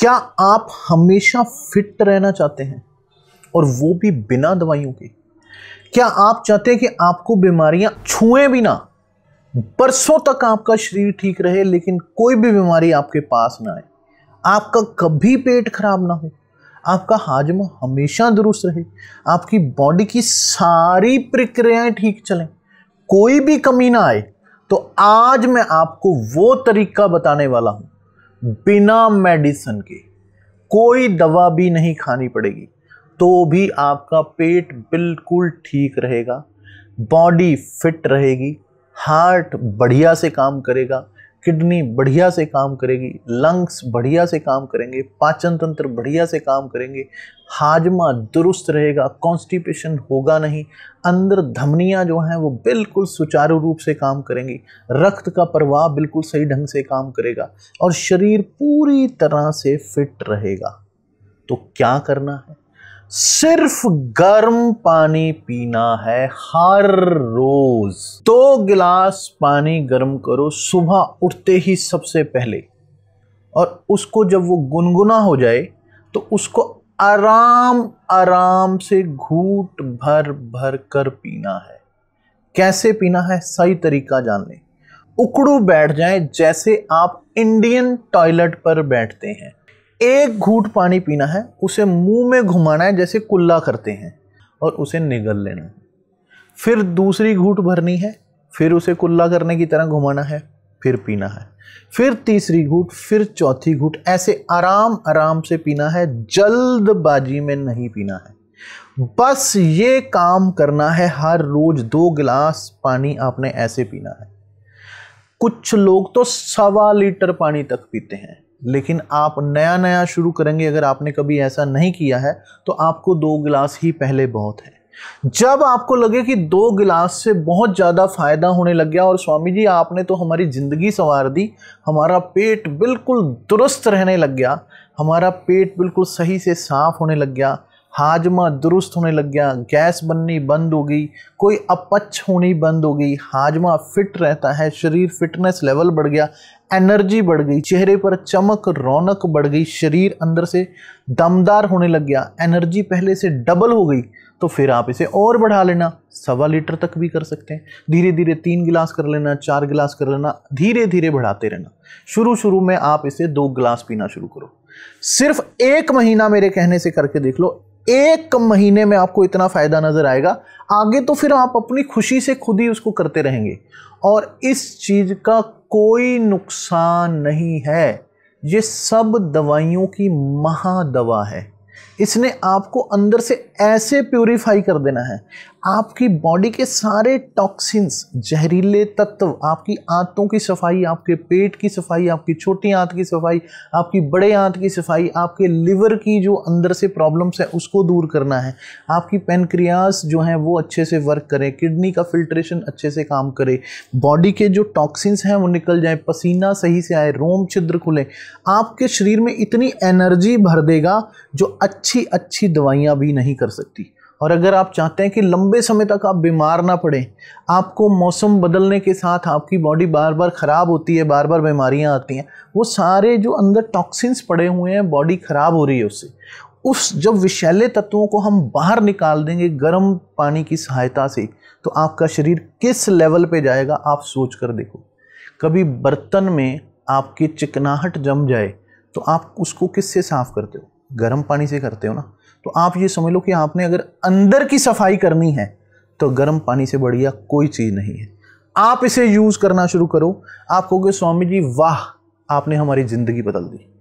क्या आप हमेशा फिट रहना चाहते हैं और वो भी बिना दवाइयों के क्या आप चाहते हैं कि आपको बीमारियां छुए भी ना बरसों तक आपका शरीर ठीक रहे लेकिन कोई भी बीमारी आपके पास ना आए आपका कभी पेट खराब ना हो आपका हाजमा हमेशा दुरुस्त रहे आपकी बॉडी की सारी प्रक्रियाएं ठीक चलें कोई भी कमी ना आए तो आज मैं आपको वो तरीका बताने वाला हूं बिना मेडिसिन के कोई दवा भी नहीं खानी पड़ेगी तो भी आपका पेट बिल्कुल ठीक रहेगा बॉडी फिट रहेगी हार्ट बढ़िया से काम करेगा किडनी बढ़िया से काम करेगी लंग्स बढ़िया से काम करेंगे पाचन तंत्र बढ़िया से काम करेंगे हाजमा दुरुस्त रहेगा कॉन्स्टिपेशन होगा नहीं अंदर धमनियाँ जो हैं वो बिल्कुल सुचारू रूप से काम करेंगी रक्त का प्रवाह बिल्कुल सही ढंग से काम करेगा और शरीर पूरी तरह से फिट रहेगा तो क्या करना है सिर्फ गर्म पानी पीना है हर रोज दो गिलास पानी गर्म करो सुबह उठते ही सबसे पहले और उसको जब वो गुनगुना हो जाए तो उसको आराम आराम से घूट भर भर कर पीना है कैसे पीना है सही तरीका जान लें उकड़ू बैठ जाए जैसे आप इंडियन टॉयलेट पर बैठते हैं एक घूट पानी पीना है उसे मुंह में घुमाना है जैसे कुल्ला करते हैं और उसे निगल लेना है फिर दूसरी घूट भरनी है फिर उसे कुल्ला करने की तरह घुमाना है फिर पीना है फिर तीसरी घूट फिर चौथी घूट ऐसे आराम आराम से पीना है जल्दबाजी में नहीं पीना है बस ये काम करना है हर रोज दो गिलास पानी आपने ऐसे पीना है कुछ लोग तो सवा लीटर पानी तक पीते हैं लेकिन आप नया नया शुरू करेंगे अगर आपने कभी ऐसा नहीं किया है तो आपको दो गिलास ही पहले बहुत है जब आपको लगे कि दो गिलास से बहुत ज़्यादा फायदा होने लग गया और स्वामी जी आपने तो हमारी ज़िंदगी संवार दी हमारा पेट बिल्कुल दुरुस्त रहने लग गया हमारा पेट बिल्कुल सही से साफ होने लग गया हाजमा दुरुस्त होने लग गया गैस बननी बंद हो गई कोई अपच होनी बंद हो गई हाजमा फिट रहता है शरीर फिटनेस लेवल बढ़ गया एनर्जी बढ़ गई चेहरे पर चमक रौनक बढ़ गई शरीर अंदर से दमदार होने लग गया एनर्जी पहले से डबल हो गई तो फिर आप इसे और बढ़ा लेना सवा लीटर तक भी कर सकते हैं धीरे धीरे तीन गिलास कर लेना चार गिलास कर लेना धीरे धीरे बढ़ाते रहना शुरू शुरू में आप इसे दो गिलास पीना शुरू करो सिर्फ एक महीना मेरे कहने से करके देख लो एक महीने में आपको इतना फ़ायदा नज़र आएगा आगे तो फिर आप अपनी खुशी से खुद ही उसको करते रहेंगे और इस चीज़ का कोई नुकसान नहीं है ये सब दवाइयों की महादवा है इसने आपको अंदर से ऐसे प्योरीफाई कर देना है आपकी बॉडी के सारे टॉक्सिन्स जहरीले तत्व आपकी आंतों की सफाई आपके पेट की सफाई आपकी छोटी आंत की सफाई आपकी बड़े आंत की सफाई आपके लिवर की जो अंदर से प्रॉब्लम्स है उसको दूर करना है आपकी पेनक्रियाज जो हैं वो अच्छे से वर्क करें किडनी का फिल्ट्रेशन अच्छे से काम करे बॉडी के जो टॉक्सिन्स हैं वो निकल जाए पसीना सही से आए रोम छिद्र खुले आपके शरीर में इतनी एनर्जी भर देगा जो अच्छा अच्छी अच्छी दवाइयाँ भी नहीं कर सकती और अगर आप चाहते हैं कि लंबे समय तक आप बीमार ना पड़े आपको मौसम बदलने के साथ आपकी बॉडी बार बार ख़राब होती है बार बार बीमारियाँ आती हैं वो सारे जो अंदर टॉक्सिन्स पड़े हुए हैं बॉडी ख़राब हो रही है उससे उस जब विषैले तत्वों को हम बाहर निकाल देंगे गर्म पानी की सहायता से तो आपका शरीर किस लेवल पर जाएगा आप सोच कर देखो कभी बर्तन में आपकी चिकनाहट जम जाए तो आप उसको किससे साफ़ करते हो गर्म पानी से करते हो ना तो आप ये समझ लो कि आपने अगर अंदर की सफाई करनी है तो गर्म पानी से बढ़िया कोई चीज़ नहीं है आप इसे यूज़ करना शुरू करो आप कहोगे स्वामी जी वाह आपने हमारी ज़िंदगी बदल दी